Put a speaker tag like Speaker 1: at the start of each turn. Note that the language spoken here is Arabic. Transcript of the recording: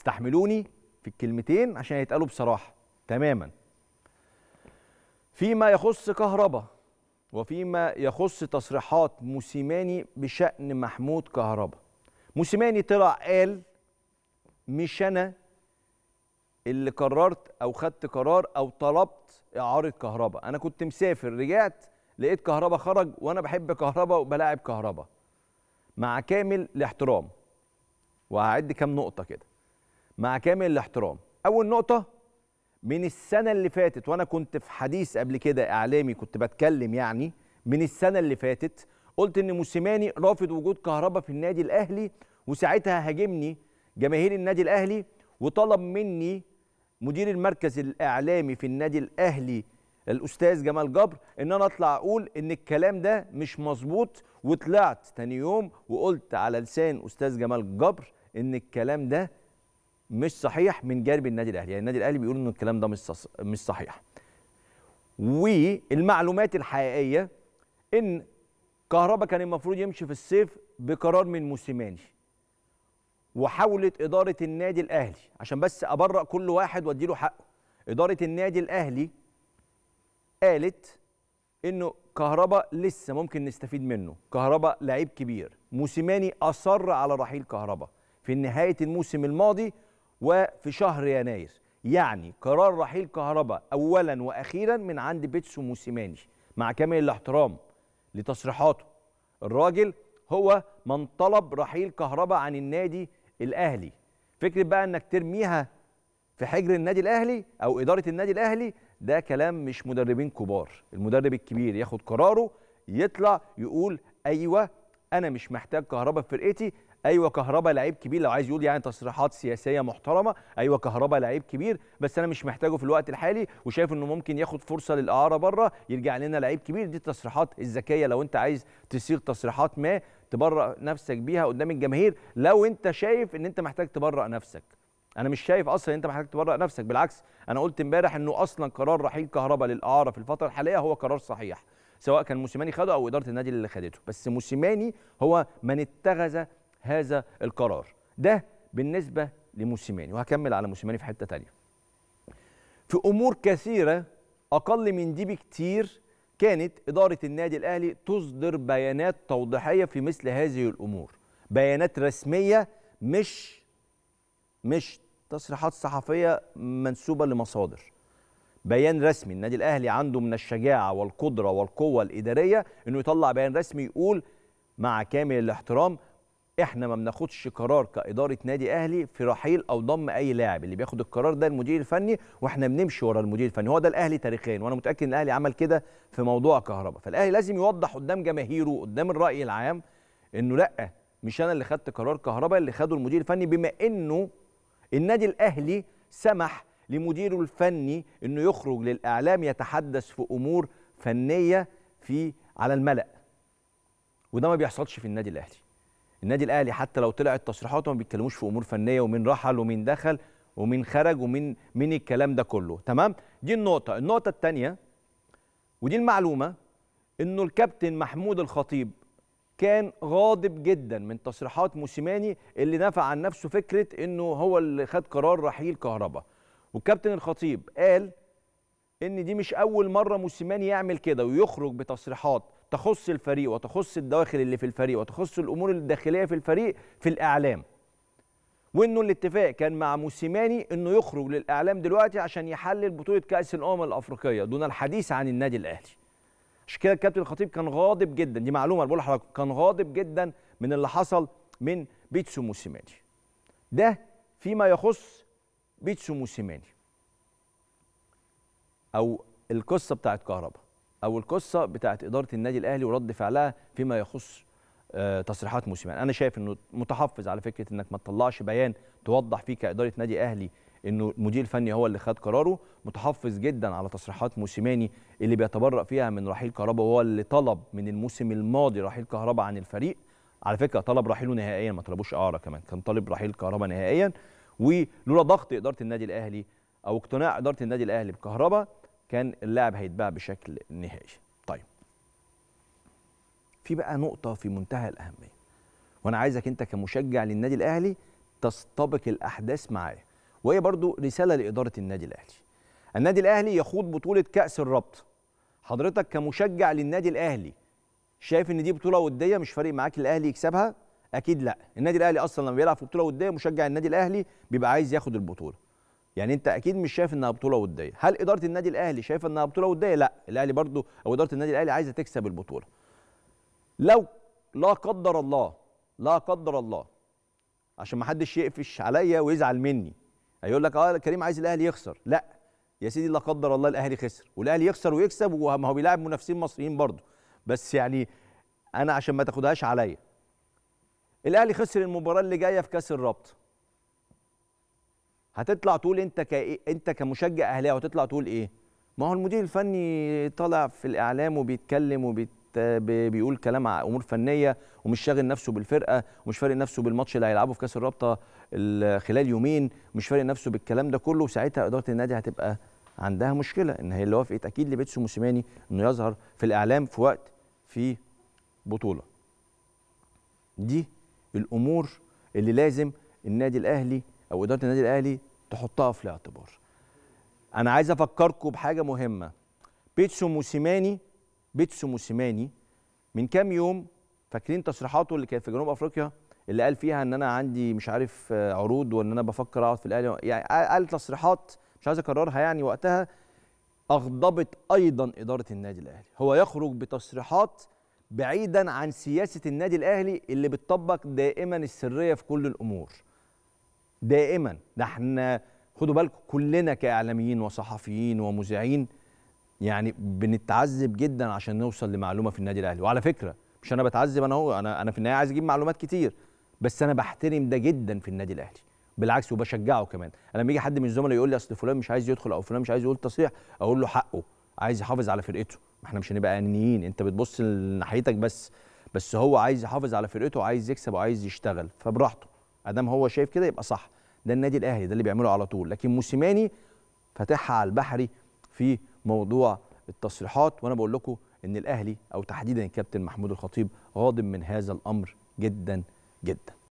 Speaker 1: استحملوني في الكلمتين عشان يتقالوا بصراحه تماما فيما يخص كهربا وفيما يخص تصريحات موسيماني بشأن محمود كهربا موسيماني طلع قال مش أنا اللي قررت أو خدت قرار أو طلبت إعارة كهربا أنا كنت مسافر رجعت لقيت كهربا خرج وأنا بحب كهربا وبلاعب كهربا مع كامل الاحترام وهعد كام نقطة كده مع كامل الاحترام اول نقطه من السنه اللي فاتت وانا كنت في حديث قبل كده اعلامي كنت بتكلم يعني من السنه اللي فاتت قلت ان موسيماني رافض وجود كهربا في النادي الاهلي وساعتها هاجمني جماهير النادي الاهلي وطلب مني مدير المركز الاعلامي في النادي الاهلي الاستاذ جمال جبر ان انا اطلع اقول ان الكلام ده مش مظبوط وطلعت تاني يوم وقلت على لسان استاذ جمال جبر ان الكلام ده مش صحيح من جانب النادي الاهلي يعني النادي الاهلي بيقول ان الكلام ده مش مش صحيح والمعلومات الحقيقيه ان كهربا كان المفروض يمشي في الصيف بقرار من موسيماني وحاولت اداره النادي الاهلي عشان بس ابرأ كل واحد واديله حقه اداره النادي الاهلي قالت انه كهربا لسه ممكن نستفيد منه كهربا لعيب كبير موسيماني اصر على رحيل كهربا في نهايه الموسم الماضي وفي شهر يناير يعني قرار رحيل كهربا اولا واخيرا من عند بيتسو موسيماني مع كامل الاحترام لتصريحاته الراجل هو من طلب رحيل كهربا عن النادي الاهلي فكره بقى انك ترميها في حجر النادي الاهلي او اداره النادي الاهلي ده كلام مش مدربين كبار المدرب الكبير ياخد قراره يطلع يقول ايوه انا مش محتاج كهربا في فرقتي ايوه كهربا لعيب كبير لو عايز يقول يعني تصريحات سياسيه محترمه ايوه كهربا لعيب كبير بس انا مش محتاجه في الوقت الحالي وشايف انه ممكن ياخد فرصه للاعاره بره يرجع لنا لعيب كبير دي التصريحات الذكيه لو انت عايز تصيغ تصريحات ما تبرأ نفسك بيها قدام الجماهير لو انت شايف ان انت محتاج تبرأ نفسك انا مش شايف اصلا انت محتاج تبرأ نفسك بالعكس انا قلت امبارح انه اصلا قرار رحيل كهربا للاعاره في الفتره الحاليه هو قرار صحيح سواء كان موسيماني خده او اداره النادي اللي خدته بس موسيماني هو من اتخذ هذا القرار ده بالنسبه لموسيماني وهكمل على موسيماني في حته تانية في امور كثيره اقل من دي بكتير كانت اداره النادي الاهلي تصدر بيانات توضيحيه في مثل هذه الامور بيانات رسميه مش مش تصريحات صحفيه منسوبه لمصادر بيان رسمي النادي الاهلي عنده من الشجاعه والقدره والقوه الاداريه انه يطلع بيان رسمي يقول مع كامل الاحترام احنا ما بناخدش قرار كاداره نادي اهلي في رحيل او ضم اي لاعب اللي بياخد القرار ده المدير الفني واحنا بنمشي ورا المدير الفني هو ده الاهلي تاريخيا وانا متاكد ان الاهلي عمل كده في موضوع كهرباء فالاهلي لازم يوضح قدام جماهيره قدام الراي العام انه لا مش انا اللي خدت قرار كهرباء اللي خده المدير الفني بما انه النادي الاهلي سمح لمديره الفني انه يخرج للاعلام يتحدث في امور فنيه في على الملأ وده ما بيحصلش في النادي الاهلي النادي الاهلي حتى لو طلعت تصريحاته ما بيتكلموش في امور فنيه ومين رحل ومين دخل ومين خرج ومين مين الكلام ده كله تمام دي النقطه النقطه الثانيه ودي المعلومه انه الكابتن محمود الخطيب كان غاضب جدا من تصريحات موسيماني اللي نفى عن نفسه فكره انه هو اللي خد قرار رحيل كهربا والكابتن الخطيب قال ان دي مش اول مره موسيماني يعمل كده ويخرج بتصريحات تخص الفريق وتخص الدواخل اللي في الفريق وتخص الامور الداخليه في الفريق في الاعلام وانه الاتفاق كان مع موسيماني انه يخرج للاعلام دلوقتي عشان يحلل بطوله كاس الامم الافريقيه دون الحديث عن النادي الاهلي عشان كده الكابتن الخطيب كان غاضب جدا دي معلومه بقول لحضرتك كان غاضب جدا من اللي حصل من بيتسو موسيماني ده فيما يخص بيتسو موسيماني او القصه بتاعت كهربا او القصه بتاعت اداره النادي الاهلي ورد فعلها فيما يخص آه، تصريحات موسيماني انا شايف انه متحفظ على فكره انك ما تطلعش بيان توضح فيه كاداره نادي اهلي انه المدير الفني هو اللي خد قراره متحفظ جدا على تصريحات موسيماني اللي بيتبرأ فيها من رحيل كهربا وهو اللي طلب من الموسم الماضي رحيل كهربا عن الفريق على فكره طلب رحيله نهائيا ما طلبوش اعاره كمان كان طالب رحيل كهربا نهائيا ولولا ضغط اداره النادي الاهلي او اقتناع اداره النادي الاهلي بكهربا كان اللاعب هيتباع بشكل نهائي طيب في بقى نقطه في منتهى الاهميه وانا عايزك انت كمشجع للنادي الاهلي تستبق الاحداث معايا وهي برضو رساله لاداره النادي الاهلي النادي الاهلي يخوض بطوله كاس الرابطه حضرتك كمشجع للنادي الاهلي شايف ان دي بطوله وديه مش فارق معاك الاهلي يكسبها اكيد لا النادي الاهلي اصلا لما بيلعب في بطوله وديه مشجع النادي الاهلي بيبقى عايز ياخد البطوله يعني انت اكيد مش شايف انها بطوله وديه هل اداره النادي الاهلي شايفه انها بطوله وديه لا الاهلي برضو او اداره النادي الاهلي عايزه تكسب البطوله لو لا قدر الله لا قدر الله عشان ما حدش يقفش عليا ويزعل مني هيقول لك اه كريم عايز الاهلي يخسر لا يا سيدي لا قدر الله الاهلي خسر والاهلي يخسر ويكسب وما هو بيلاعب منافسين مصريين برضه بس يعني انا عشان ما تاخدهاش عليا الاهلي خسر المباراه اللي جايه في كاس الرابطه هتطلع تقول انت ك... إيه، انت كمشجع اهلاوي هتطلع تقول ايه؟ ما هو المدير الفني طالع في الاعلام وبيتكلم وبيت بيقول كلام على امور فنيه ومش شاغل نفسه بالفرقه ومش فارق نفسه بالماتش اللي هيلعبه في كاس الرابطه خلال يومين مش فارق نفسه بالكلام ده كله وساعتها اداره النادي هتبقى عندها مشكله ان هي اللي وافقت اكيد لبيتسو موسيماني انه يظهر في الاعلام في وقت في بطوله دي الامور اللي لازم النادي الاهلي او اداره النادي الاهلي تحطها في الاعتبار انا عايز افكركم بحاجه مهمه بيتسو موسيماني بيتسو موسيماني من كام يوم فاكرين تصريحاته اللي كانت في جنوب افريقيا اللي قال فيها ان انا عندي مش عارف آه، عروض وان انا بفكر اقعد في الاهلي يعني قال تصريحات مش عايز اكررها يعني وقتها اغضبت ايضا اداره النادي الاهلي هو يخرج بتصريحات بعيدا عن سياسه النادي الاهلي اللي بتطبق دائما السريه في كل الامور دائما ده احنا خدوا بالكم كلنا كاعلاميين وصحفيين ومذيعين يعني بنتعذب جدا عشان نوصل لمعلومه في النادي الاهلي وعلى فكره مش انا بتعذب انا اهو انا انا في النهايه عايز اجيب معلومات كتير بس انا بحترم ده جدا في النادي الاهلي بالعكس وبشجعه كمان انا لما يجي حد من الزملاء يقول لي اصل فلان مش عايز يدخل او فلان مش عايز يقول تصريح اقول له حقه عايز يحافظ على فرقته ما احنا مش هنبقى انانيين انت بتبص لناحيتك بس بس هو عايز يحافظ على فرقته وعايز يكسب وعايز يشتغل فبراحته ادام هو شايف كده يبقى صح ده النادي الاهلي ده اللي بيعمله على طول لكن موسيماني فتحها على البحري في موضوع التصريحات وانا بقول لكم ان الاهلي او تحديدا الكابتن محمود الخطيب غاضب من هذا الامر جدا جدا